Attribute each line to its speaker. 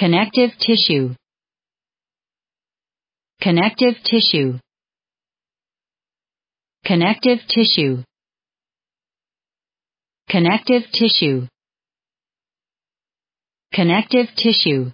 Speaker 1: Connective tissue. Connective tissue. Connective tissue. Connective tissue. Connective tissue.